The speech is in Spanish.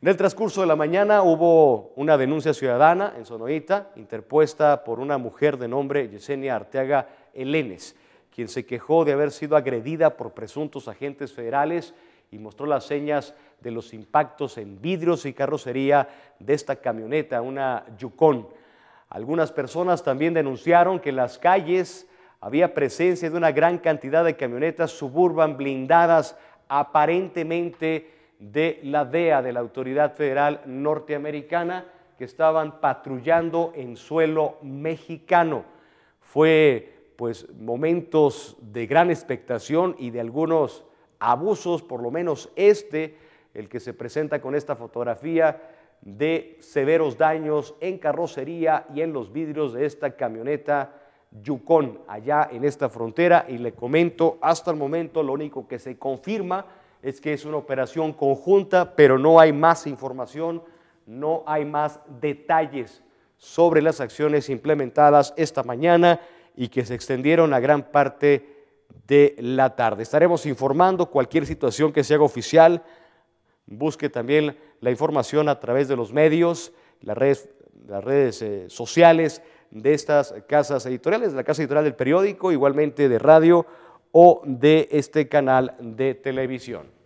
En el transcurso de la mañana hubo una denuncia ciudadana en Sonoita, interpuesta por una mujer de nombre Yesenia Arteaga Elenes, quien se quejó de haber sido agredida por presuntos agentes federales y mostró las señas de los impactos en vidrios y carrocería de esta camioneta, una Yukon. Algunas personas también denunciaron que en las calles había presencia de una gran cantidad de camionetas suburban blindadas aparentemente de la DEA, de la Autoridad Federal Norteamericana, que estaban patrullando en suelo mexicano. Fue pues momentos de gran expectación y de algunos abusos, por lo menos este, el que se presenta con esta fotografía de severos daños en carrocería y en los vidrios de esta camioneta Yukon allá en esta frontera y le comento hasta el momento lo único que se confirma es que es una operación conjunta, pero no hay más información, no hay más detalles sobre las acciones implementadas esta mañana y que se extendieron a gran parte de la tarde. Estaremos informando cualquier situación que se haga oficial. Busque también la información a través de los medios, las redes, eh, sociales de estas casas editoriales, de la casa editorial del periódico, igualmente de radio o de este canal de televisión.